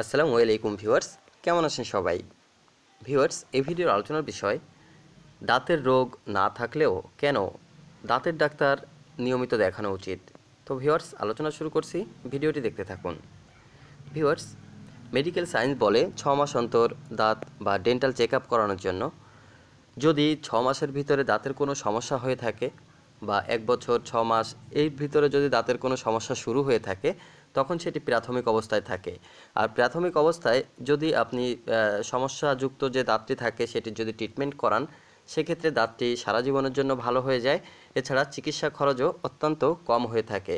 আসসালামু আলাইকুম ভিউয়ার্স কেমন আছেন সবাই ভিউয়ার্স এই ভিডিওর আলোচনার বিষয় দাঁতের রোগ না থাকলেও কেন দাঁতের ডাক্তার নিয়মিত দেখানো উচিত তো ভিউয়ার্স আলোচনা শুরু করছি ভিডিওটি দেখতে থাকুন ভিউয়ার্স মেডিকেল সায়েন্স বলে ছ মাস অন্তর দাঁত বা ডেন্টাল চেক আপ করানোর জন্য যদি ছ মাসের ভিতরে দাঁতের কোনো সমস্যা হয়ে থাকে বা এক বছর ছ মাস এর ভিতরে যদি দাঁতের কোনো সমস্যা শুরু হয়ে থাকে তখন সেটি প্রাথমিক অবস্থায় থাকে আর প্রাথমিক অবস্থায় যদি আপনি সমস্যাযুক্ত যে দাঁতটি থাকে সেটি যদি ট্রিটমেন্ট করান সেক্ষেত্রে দাঁতটি সারা জীবনের জন্য ভালো হয়ে যায় এছাড়া চিকিৎসা খরচও অত্যন্ত কম হয়ে থাকে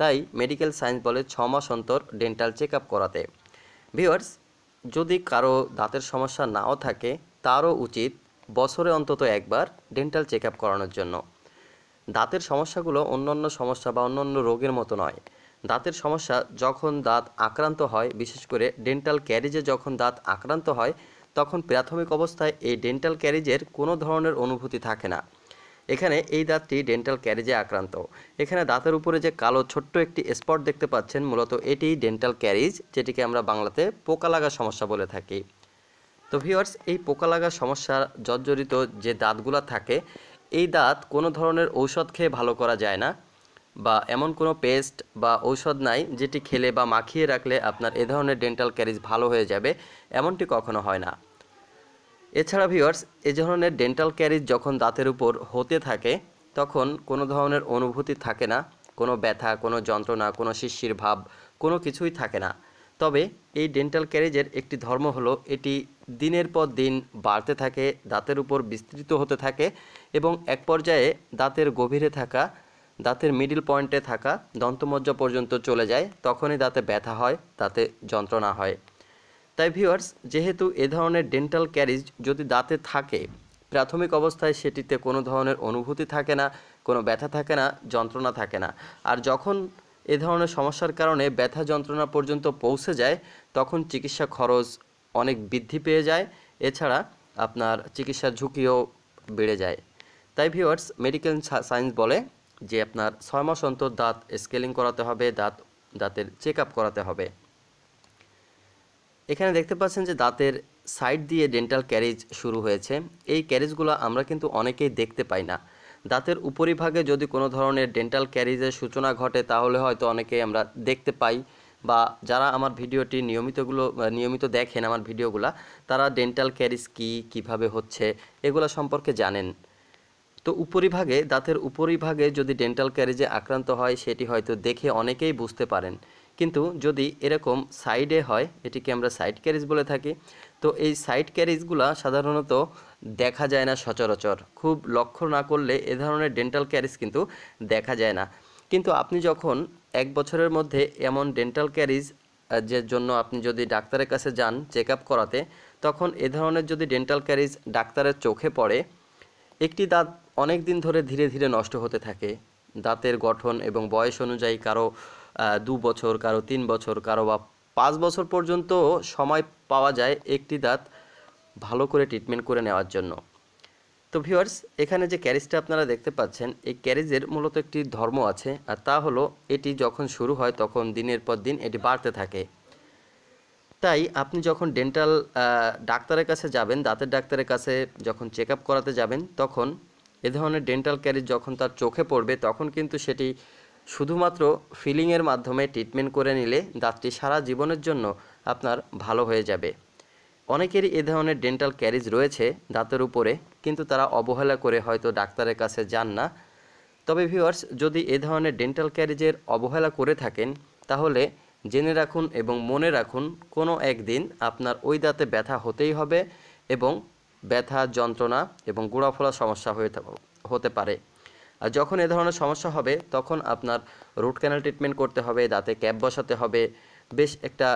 তাই মেডিকেল সায়েন্স বলে ছ মাস অন্তর ডেন্টাল চেক আপ করাতে ভিওয়ার্স যদি কারো দাঁতের সমস্যা নাও থাকে তারও উচিত বছরে অন্তত একবার ডেন্টাল চেক আপ করানোর জন্য দাঁতের সমস্যাগুলো অন্যান্য সমস্যা বা অন্যান্য রোগের মতো নয় দাঁতের সমস্যা যখন দাঁত আক্রান্ত হয় বিশেষ করে ডেন্টাল ক্যারিজে যখন দাঁত আক্রান্ত হয় তখন প্রাথমিক অবস্থায় এই ডেন্টাল ক্যারিজের কোনো ধরনের অনুভূতি থাকে না এখানে এই দাঁতটি ডেন্টাল ক্যারিজে আক্রান্ত এখানে দাঁতের উপরে যে কালো ছোট্ট একটি স্পট দেখতে পাচ্ছেন মূলত এটি ডেন্টাল ক্যারিজ যেটিকে আমরা বাংলাতে পোকা লাগা সমস্যা বলে থাকি তো ভিওয়ার্স এই পোকা লাগা সমস্যা জর্জরিত যে দাঁতগুলো থাকে এই দাঁত কোনো ধরনের ঔষধ খেয়ে ভালো করা যায় না বা এমন কোনো পেস্ট বা ঔষধ নাই যেটি খেলে বা মাখিয়ে রাখলে আপনার এ ধরনের ডেন্টাল ক্যারিজ ভালো হয়ে যাবে এমনটি কখনো হয় না এছাড়া ভিউয়ার্স এ ধরনের ডেন্টাল ক্যারিজ যখন দাঁতের উপর হতে থাকে তখন কোনো ধরনের অনুভূতি থাকে না কোনো ব্যথা কোনো যন্ত্রণা কোনো শিশির ভাব কোনো কিছুই থাকে না তবে এই ডেন্টাল ক্যারিজের একটি ধর্ম হলো এটি দিনের পর দিন বাড়তে থাকে দাঁতের উপর বিস্তৃত হতে থাকে এবং এক পর্যায়ে দাঁতের গভীরে থাকা দাঁতের মিডিল পয়েন্টে থাকা দন্তমজ্জা পর্যন্ত চলে যায় তখনই দাঁতে ব্যথা হয় দাঁতে যন্ত্রণা হয় তাই ভিউয়ার্স যেহেতু এ ধরনের ডেন্টাল ক্যারিজ যদি দাঁতে থাকে প্রাথমিক অবস্থায় সেটিতে কোনো ধরনের অনুভূতি থাকে না কোনো ব্যথা থাকে না যন্ত্রণা থাকে না আর যখন এ ধরনের সমস্যার কারণে ব্যথা যন্ত্রণা পর্যন্ত পৌঁছে যায় তখন চিকিৎসা খরচ অনেক বৃদ্ধি পেয়ে যায় এছাড়া আপনার চিকিৎসার ঝুঁকিও বেড়ে যায় তাই ভিওয়ার্স মেডিকেল সায়েন্স বলে যে আপনার ছয় মাস অন্তর দাঁত স্কেলিং করাতে হবে দাঁত দাঁতের চেক আপ করাতে হবে এখানে দেখতে পাচ্ছেন যে দাঁতের সাইড দিয়ে ডেন্টাল ক্যারেজ শুরু হয়েছে এই ক্যারেজগুলো আমরা কিন্তু অনেকেই দেখতে পাই না দাঁতের উপরিভাগে যদি কোনো ধরনের ডেন্টাল ক্যারিজের সূচনা ঘটে তাহলে হয়তো অনেকেই আমরা দেখতে পাই বা যারা আমার ভিডিওটি নিয়মিতগুলো নিয়মিত দেখেন আমার ভিডিওগুলো তারা ডেন্টাল ক্যারিজ কি কিভাবে হচ্ছে এগুলো সম্পর্কে জানেন তো উপরিভাগে দাঁতের উপরিভাগে যদি ডেন্টাল ক্যারিজে আক্রান্ত হয় সেটি হয়তো দেখে অনেকেই বুঝতে পারেন কিন্তু যদি এরকম সাইডে হয় এটিকে আমরা সাইড ক্যারিজ বলে থাকি তো এই সাইড ক্যারিজগুলা সাধারণত দেখা যায় না সচরাচর খুব লক্ষ্য না করলে এ ধরনের ডেন্টাল ক্যারিজ কিন্তু দেখা যায় না কিন্তু আপনি যখন এক বছরের মধ্যে এমন ডেন্টাল ক্যারিজ যে জন্য আপনি যদি ডাক্তারের কাছে যান চেক করাতে তখন এ ধরনের যদি ডেন্টাল ক্যারিজ ডাক্তারের চোখে পড়ে একটি দাঁত অনেক দিন ধরে ধীরে ধীরে নষ্ট হতে থাকে দাঁতের গঠন এবং বয়স অনুযায়ী কারো দু বছর কারো তিন বছর কারো বা পাঁচ বছর পর্যন্ত সময় পাওয়া যায় একটি দাঁত ভালো করে ট্রিটমেন্ট করে নেওয়ার জন্য তো ভিউয়ার্স এখানে যে ক্যারিজটা আপনারা দেখতে পাচ্ছেন এই ক্যারিজের মূলত একটি ধর্ম আছে আর তা হলো এটি যখন শুরু হয় তখন দিনের পর দিন এটি বাড়তে থাকে তাই আপনি যখন ডেন্টাল ডাক্তারের কাছে যাবেন দাঁতের ডাক্তারের কাছে যখন চেক করাতে যাবেন তখন এ ধরনের ডেন্টাল ক্যারিজ যখন তার চোখে পড়বে তখন কিন্তু সেটি শুধুমাত্র ফিলিংয়ের মাধ্যমে ট্রিটমেন্ট করে নিলে দাঁতটি সারা জীবনের জন্য আপনার ভালো হয়ে যাবে অনেকেরই এ ধরনের ডেন্টাল ক্যারিজ রয়েছে দাঁতের উপরে কিন্তু তারা অবহেলা করে হয়তো ডাক্তারের কাছে যান না তবে ভিউয়ার্স যদি এ ধরনের ডেন্টাল ক্যারিজের অবহেলা করে থাকেন তাহলে জেনে রাখুন এবং মনে রাখুন কোনো একদিন আপনার ওই দাঁতে ব্যথা হতেই হবে এবং ব্যথা যন্ত্রণা এবং গোড়াফোলা সমস্যা হয়ে হতে পারে আর যখন এ ধরনের সমস্যা হবে তখন আপনার রুট ক্যানাল ট্রিটমেন্ট করতে হবে দাঁতে ক্যাপ বসাতে হবে বেশ একটা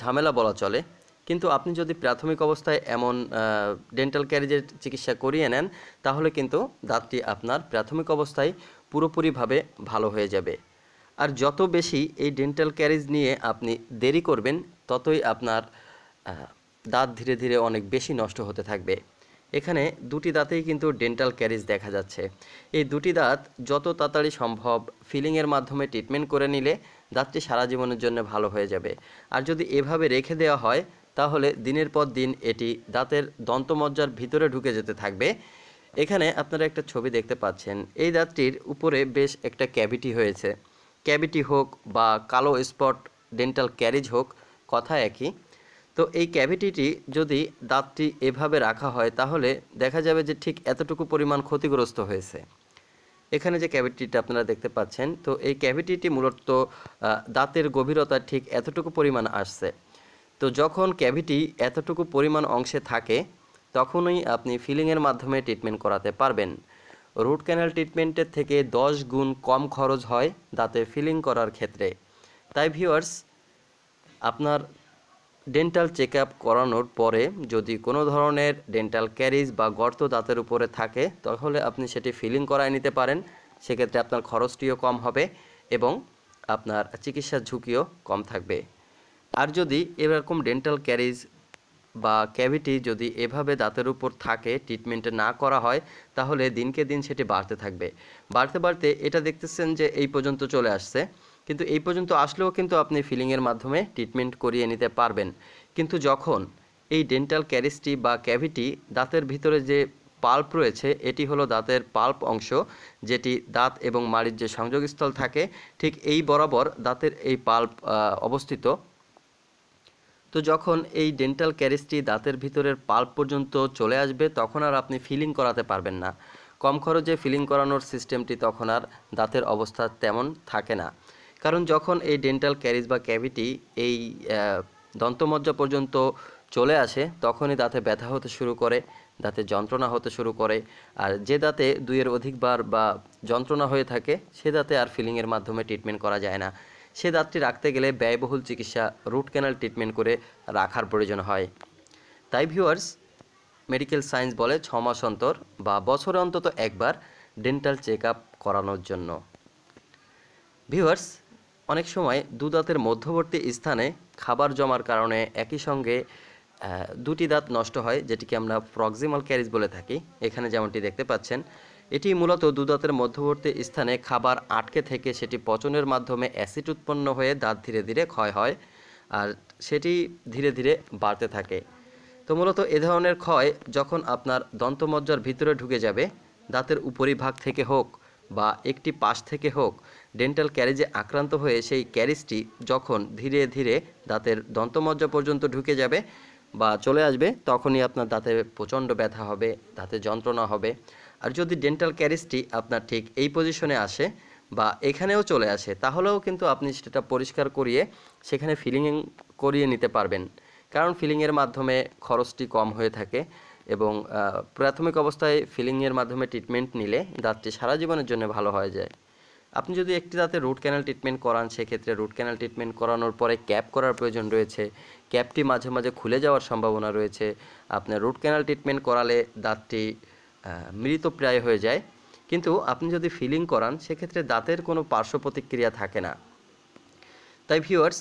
ঝামেলা বলা চলে কিন্তু আপনি যদি প্রাথমিক অবস্থায় এমন ডেন্টাল ক্যারিজের চিকিৎসা করিয়ে নেন তাহলে কিন্তু দাঁতটি আপনার প্রাথমিক অবস্থায় পুরোপুরিভাবে ভালো হয়ে যাবে আর যত বেশি এই ডেন্টাল ক্যারিজ নিয়ে আপনি দেরি করবেন ততই আপনার দাঁত ধীরে ধীরে অনেক বেশি নষ্ট হতে থাকবে এখানে দুটি দাঁতেই কিন্তু ডেন্টাল ক্যারিজ দেখা যাচ্ছে এই দুটি দাঁত যত তাড়াতাড়ি সম্ভব ফিলিংয়ের মাধ্যমে ট্রিটমেন্ট করে নিলে দাঁতটি সারা জীবনের জন্য ভালো হয়ে যাবে আর যদি এভাবে রেখে দেওয়া হয় তাহলে দিনের পর দিন এটি দাঁতের দন্তমজ্জার ভিতরে ঢুকে যেতে থাকবে এখানে আপনারা একটা ছবি দেখতে পাচ্ছেন এই দাঁতটির উপরে বেশ একটা ক্যাভিটি হয়েছে ক্যাভিটি হোক বা কালো স্পট ডেন্টাল ক্যারিজ হোক কথা একই তো এই ক্যাভিটিটি যদি দাঁতটি এভাবে রাখা হয় তাহলে দেখা যাবে যে ঠিক এতটুকু পরিমাণ ক্ষতিগ্রস্ত হয়েছে এখানে যে ক্যাভিটিটি আপনারা দেখতে পাচ্ছেন তো এই ক্যাভিটিটি মূলত দাঁতের গভীরতা ঠিক এতটুকু পরিমাণ আসছে তো যখন ক্যাভিটি এতটুকু পরিমাণ অংশে থাকে তখনই আপনি ফিলিংয়ের মাধ্যমে ট্রিটমেন্ট করাতে পারবেন রুট ক্যানাল ট্রিটমেন্টের থেকে দশ গুণ কম খরচ হয় দাঁতে ফিলিং করার ক্ষেত্রে তাই ভিউয়ার্স আপনার ডেন্টাল চেক করানোর পরে যদি কোনো ধরনের ডেন্টাল ক্যারিজ বা গর্ত দাঁতের উপরে থাকে তাহলে আপনি সেটি ফিলিং করায় নিতে পারেন সেক্ষেত্রে আপনার খরচটিও কম হবে এবং আপনার চিকিৎসার ঝুঁকিও কম থাকবে আর যদি এরকম ডেন্টাল ক্যারিজ বা ক্যাভিটি যদি এভাবে দাঁতের উপর থাকে ট্রিটমেন্ট না করা হয় তাহলে দিনকে দিন সেটি বাড়তে থাকবে বাড়তে বাড়তে এটা দেখতেছেন যে এই পর্যন্ত চলে আসছে কিন্তু এই পর্যন্ত আসলেও কিন্তু আপনি ফিলিংয়ের মাধ্যমে ট্রিটমেন্ট করিয়ে নিতে পারবেন কিন্তু যখন এই ডেন্টাল ক্যারিসটি বা ক্যাভিটি দাঁতের ভিতরে যে পাল্প রয়েছে এটি হলো দাঁতের পাল্প অংশ যেটি দাঁত এবং মাড়ির যে সংযোগস্থল থাকে ঠিক এই বরাবর দাঁতের এই পাল্প অবস্থিত তো যখন এই ডেন্টাল ক্যারিসটি দাঁতের ভিতরের পাল্প পর্যন্ত চলে আসবে তখন আর আপনি ফিলিং করাতে পারবেন না কম খরচে ফিলিং করানোর সিস্টেমটি তখন আর দাঁতের অবস্থা তেমন থাকে না কারণ যখন এই ডেন্টাল ক্যারিজ বা ক্যাভিটি এই দন্তমজ্জা পর্যন্ত চলে আসে তখনই দাঁতে ব্যথা হতে শুরু করে দাঁতে যন্ত্রণা হতে শুরু করে আর যে দাঁতে দুইয়ের অধিকবার বা যন্ত্রণা হয়ে থাকে সে দাঁতে আর ফিলিংয়ের মাধ্যমে ট্রিটমেন্ট করা যায় না সে দাঁতটি রাখতে গেলে ব্যয়বহুল চিকিৎসা রুট ক্যানাল ট্রিটমেন্ট করে রাখার প্রয়োজন হয় তাই ভিউয়ার্স মেডিকেল সায়েন্স বলে ছ মাস অন্তর বা বছরে অন্তত একবার ডেন্টাল চেক আপ করানোর জন্য ভিউয়ার্স অনেক সময় দু দাঁতের মধ্যবর্তী স্থানে খাবার জমার কারণে একই সঙ্গে দুটি দাঁত নষ্ট হয় যেটিকে আমরা প্রক্সিমাল ক্যারিজ বলে থাকি এখানে যেমনটি দেখতে পাচ্ছেন এটি মূলত দু দাঁতের মধ্যবর্তী স্থানে খাবার আটকে থেকে সেটি পচনের মাধ্যমে অ্যাসিড উৎপন্ন হয়ে দাঁত ধীরে ধীরে ক্ষয় হয় আর সেটি ধীরে ধীরে বাড়তে থাকে তো মূলত এ ধরনের ক্ষয় যখন আপনার দন্তমজ্জার ভিতরে ঢুকে যাবে দাঁতের উপরিভাগ থেকে হোক বা একটি পাশ থেকে হোক ডেন্টাল ক্যারেজে আক্রান্ত হয়ে সেই ক্যারিজটি যখন ধীরে ধীরে দাঁতের দন্তমজ্জা পর্যন্ত ঢুকে যাবে বা চলে আসবে তখনই আপনার দাঁতে প্রচণ্ড ব্যথা হবে দাঁতে যন্ত্রণা হবে আর যদি ডেন্টাল ক্যারিজটি আপনার ঠিক এই পজিশনে আসে বা এখানেও চলে আসে তাহলেও কিন্তু আপনি সেটা পরিষ্কার করিয়ে সেখানে ফিলিং করিয়ে নিতে পারবেন কারণ ফিলিংয়ের মাধ্যমে খরচটি কম হয়ে থাকে এবং প্রাথমিক অবস্থায় ফিলিংয়ের মাধ্যমে ট্রিটমেন্ট নিলে দাঁতটি সারা জীবনের জন্য ভালো হয়ে যায় আপনি যদি একটি দাঁতে রুট ক্যানাল ট্রিটমেন্ট করান সেক্ষেত্রে রুট ক্যানাল ট্রিটমেন্ট করানোর পরে ক্যাপ করার প্রয়োজন রয়েছে ক্যাপটি মাঝে মাঝে খুলে যাওয়ার সম্ভাবনা রয়েছে আপনার রুট ক্যানাল ট্রিটমেন্ট করালে দাঁতটি মৃতপ্রায় হয়ে যায় কিন্তু আপনি যদি ফিলিং করান সেক্ষেত্রে দাঁতের কোনো পার্শ্ব প্রতিক্রিয়া থাকে না তাই ভিউয়ার্স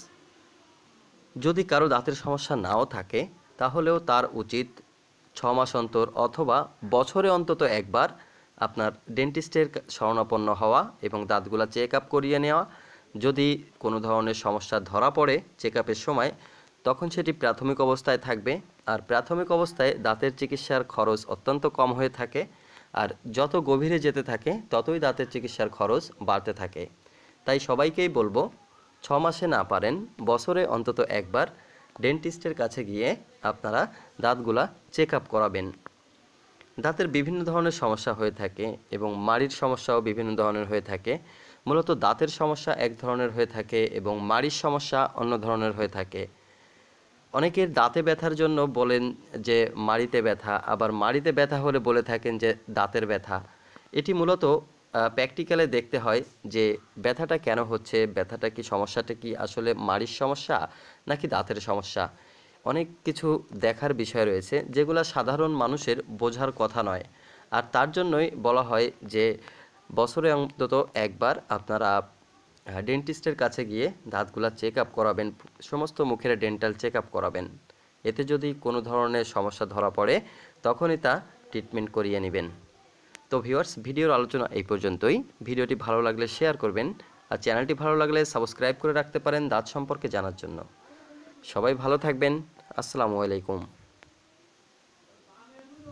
যদি কারো দাঁতের সমস্যা নাও থাকে তাহলেও তার উচিত ছ মাস অন্তর অথবা বছরে অন্তত একবার আপনার ডেন্টিস্টের শরণাপন্ন হওয়া এবং দাঁতগুলা চেক আপ করিয়ে নেওয়া যদি কোনো ধরনের সমস্যা ধরা পড়ে চেক আপের সময় তখন সেটি প্রাথমিক অবস্থায় থাকবে আর প্রাথমিক অবস্থায় দাঁতের চিকিৎসার খরচ অত্যন্ত কম হয়ে থাকে আর যত গভীরে যেতে থাকে ততই দাঁতের চিকিৎসার খরচ বাড়তে থাকে তাই সবাইকেই বলবো ছ মাসে না পারেন বছরে অন্তত একবার ডেন্টিস্টের কাছে গিয়ে আপনারা দাঁতগুলা চেক আপ করাবেন দাঁতের বিভিন্ন ধরনের সমস্যা হয়ে থাকে এবং মাড়ির সমস্যাও বিভিন্ন ধরনের হয়ে থাকে মূলত দাঁতের সমস্যা এক ধরনের হয়ে থাকে এবং মাড়ির সমস্যা অন্য ধরনের হয়ে থাকে অনেকের দাঁতে ব্যথার জন্য বলেন যে মাড়িতে ব্যথা আবার মাড়িতে ব্যথা হলে বলে থাকেন যে দাঁতের ব্যথা এটি মূলত প্র্যাকটিক্যালে দেখতে হয় যে ব্যথাটা কেন হচ্ছে ব্যথাটা কি সমস্যাটা কি আসলে মাড়ির সমস্যা নাকি দাঁতের সমস্যা অনেক কিছু দেখার বিষয় রয়েছে যেগুলো সাধারণ মানুষের বোঝার কথা নয় আর তার জন্যই বলা হয় যে বছরে অন্তত একবার আপনারা ডেন্টিস্টের কাছে গিয়ে দাঁতগুলো চেক আপ করাবেন সমস্ত মুখের ডেন্টাল চেক আপ করাবেন এতে যদি কোনো ধরনের সমস্যা ধরা পড়ে তখনই তা ট্রিটমেন্ট করিয়ে নেবেন তো ভিওয়ার্স ভিডিওর আলোচনা এই পর্যন্তই ভিডিওটি ভালো লাগলে শেয়ার করবেন আর চ্যানেলটি ভালো লাগলে সাবস্ক্রাইব করে রাখতে পারেন দাঁত সম্পর্কে জানার জন্য সবাই ভালো থাকবেন আসসালামু আলাইকুম